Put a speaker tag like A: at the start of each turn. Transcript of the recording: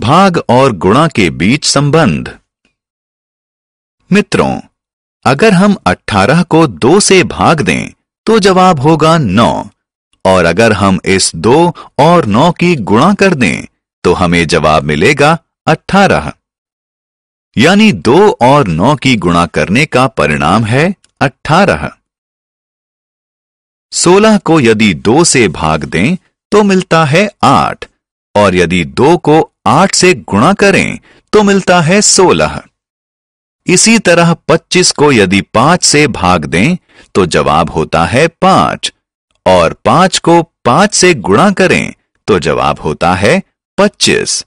A: भाग और गुणा के बीच संबंध मित्रों अगर हम 18 को 2 से भाग दें तो जवाब होगा 9 और अगर हम इस 2 और 9 की गुणा कर दें तो हमें जवाब मिलेगा 18 यानी 2 और 9 की गुणा करने का परिणाम है 18 16 को यदि 2 से भाग दें तो मिलता है और यदि दो को आठ से गुणा करें तो मिलता है सोलह इसी तरह पच्चीस को यदि पांच से भाग दें तो जवाब होता है पांच और पांच को पांच से गुणा करें तो जवाब होता है पच्चीस